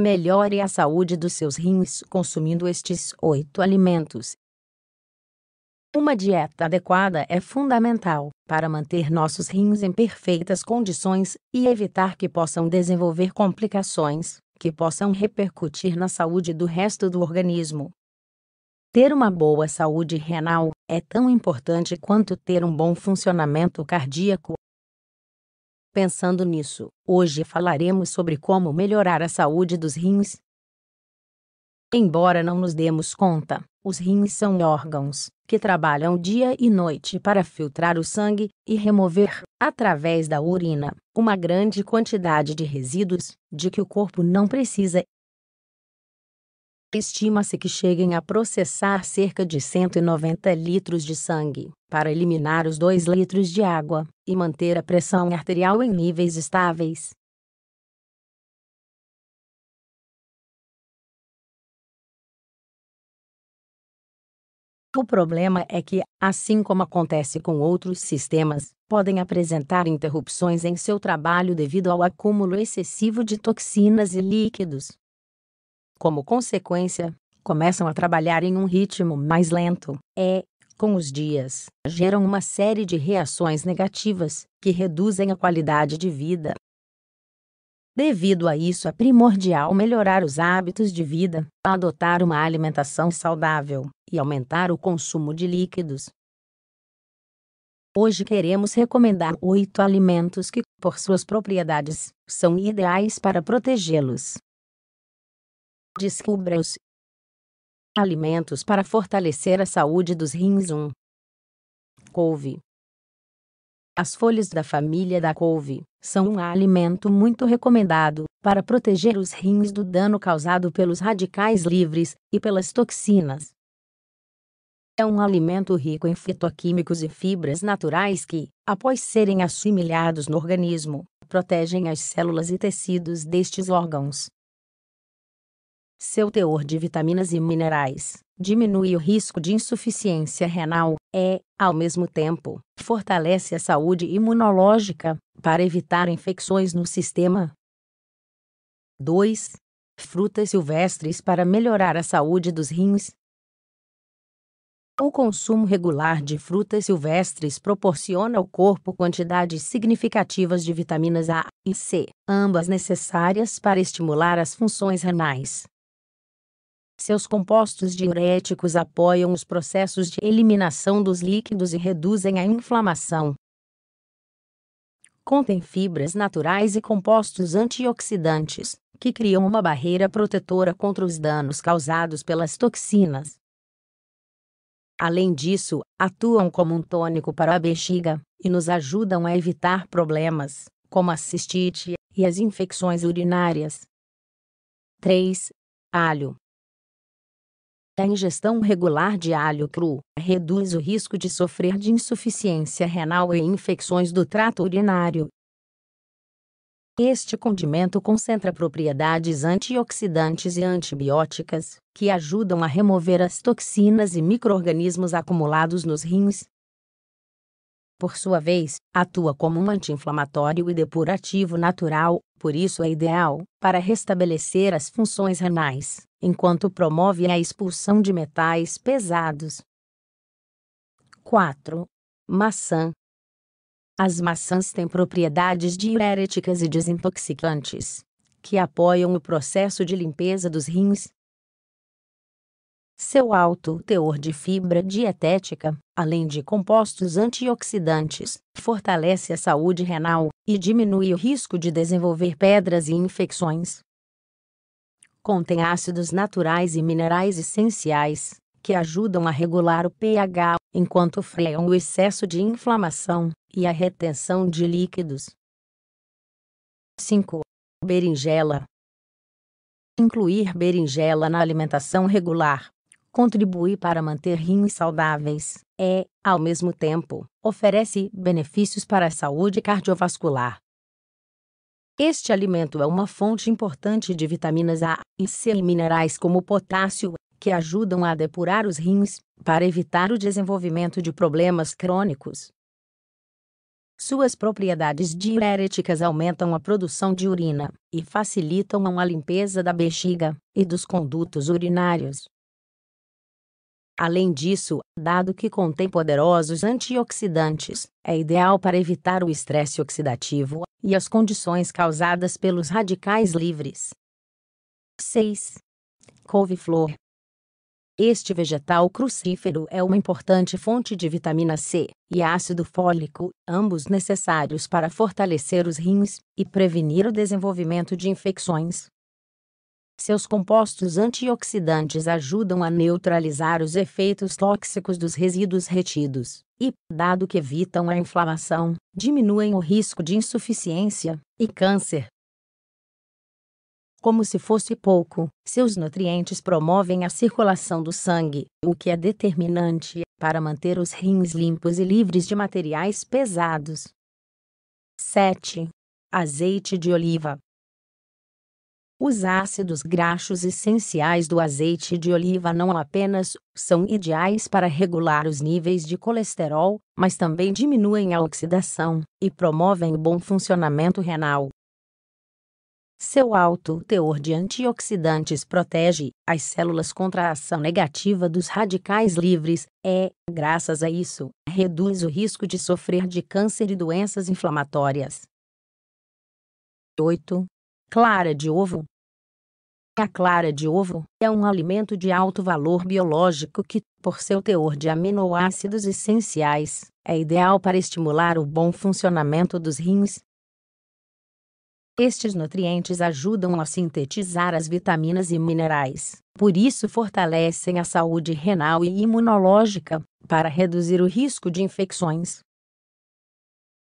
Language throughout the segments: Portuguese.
Melhore a saúde dos seus rins consumindo estes oito alimentos. Uma dieta adequada é fundamental para manter nossos rins em perfeitas condições e evitar que possam desenvolver complicações que possam repercutir na saúde do resto do organismo. Ter uma boa saúde renal é tão importante quanto ter um bom funcionamento cardíaco Pensando nisso, hoje falaremos sobre como melhorar a saúde dos rins. Embora não nos demos conta, os rins são órgãos que trabalham dia e noite para filtrar o sangue e remover, através da urina, uma grande quantidade de resíduos de que o corpo não precisa Estima-se que cheguem a processar cerca de 190 litros de sangue, para eliminar os 2 litros de água e manter a pressão arterial em níveis estáveis. O problema é que, assim como acontece com outros sistemas, podem apresentar interrupções em seu trabalho devido ao acúmulo excessivo de toxinas e líquidos, como consequência, começam a trabalhar em um ritmo mais lento, e, é, com os dias, geram uma série de reações negativas que reduzem a qualidade de vida. Devido a isso, é primordial melhorar os hábitos de vida, adotar uma alimentação saudável e aumentar o consumo de líquidos. Hoje queremos recomendar oito alimentos que, por suas propriedades, são ideais para protegê-los. Descubra-os. Alimentos para fortalecer a saúde dos rins 1. Couve. As folhas da família da couve são um alimento muito recomendado para proteger os rins do dano causado pelos radicais livres e pelas toxinas. É um alimento rico em fitoquímicos e fibras naturais que, após serem assimilados no organismo, protegem as células e tecidos destes órgãos. Seu teor de vitaminas e minerais diminui o risco de insuficiência renal e, é, ao mesmo tempo, fortalece a saúde imunológica para evitar infecções no sistema. 2. Frutas silvestres para melhorar a saúde dos rins. O consumo regular de frutas silvestres proporciona ao corpo quantidades significativas de vitaminas A e C, ambas necessárias para estimular as funções renais, seus compostos diuréticos apoiam os processos de eliminação dos líquidos e reduzem a inflamação. Contém fibras naturais e compostos antioxidantes, que criam uma barreira protetora contra os danos causados pelas toxinas. Além disso, atuam como um tônico para a bexiga e nos ajudam a evitar problemas, como a cistite e as infecções urinárias. 3. Alho. A ingestão regular de alho cru reduz o risco de sofrer de insuficiência renal e infecções do trato urinário. Este condimento concentra propriedades antioxidantes e antibióticas, que ajudam a remover as toxinas e micro-organismos acumulados nos rins. Por sua vez, atua como um anti-inflamatório e depurativo natural, por isso é ideal para restabelecer as funções renais, enquanto promove a expulsão de metais pesados. 4. Maçã. As maçãs têm propriedades diuréticas e desintoxicantes, que apoiam o processo de limpeza dos rins, seu alto teor de fibra dietética, além de compostos antioxidantes, fortalece a saúde renal e diminui o risco de desenvolver pedras e infecções. Contém ácidos naturais e minerais essenciais, que ajudam a regular o pH, enquanto freiam o excesso de inflamação e a retenção de líquidos. 5. Berinjela. Incluir berinjela na alimentação regular contribui para manter rins saudáveis e, é, ao mesmo tempo, oferece benefícios para a saúde cardiovascular. Este alimento é uma fonte importante de vitaminas A e C e minerais como potássio, que ajudam a depurar os rins para evitar o desenvolvimento de problemas crônicos. Suas propriedades diuréticas aumentam a produção de urina e facilitam a limpeza da bexiga e dos condutos urinários. Além disso, dado que contém poderosos antioxidantes, é ideal para evitar o estresse oxidativo e as condições causadas pelos radicais livres. 6. Couve-flor. Este vegetal crucífero é uma importante fonte de vitamina C e ácido fólico, ambos necessários para fortalecer os rins e prevenir o desenvolvimento de infecções, seus compostos antioxidantes ajudam a neutralizar os efeitos tóxicos dos resíduos retidos e, dado que evitam a inflamação, diminuem o risco de insuficiência e câncer. Como se fosse pouco, seus nutrientes promovem a circulação do sangue, o que é determinante para manter os rins limpos e livres de materiais pesados. 7. Azeite de oliva os ácidos graxos essenciais do azeite de oliva não apenas são ideais para regular os níveis de colesterol, mas também diminuem a oxidação e promovem o bom funcionamento renal. Seu alto teor de antioxidantes protege as células contra a ação negativa dos radicais livres e, graças a isso, reduz o risco de sofrer de câncer e doenças inflamatórias. 8. Clara de ovo. A clara de ovo é um alimento de alto valor biológico que, por seu teor de aminoácidos essenciais, é ideal para estimular o bom funcionamento dos rins. Estes nutrientes ajudam a sintetizar as vitaminas e minerais, por isso fortalecem a saúde renal e imunológica, para reduzir o risco de infecções.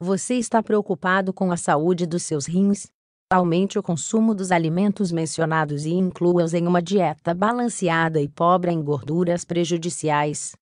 Você está preocupado com a saúde dos seus rins? Aumente o consumo dos alimentos mencionados e inclua-os em uma dieta balanceada e pobre em gorduras prejudiciais.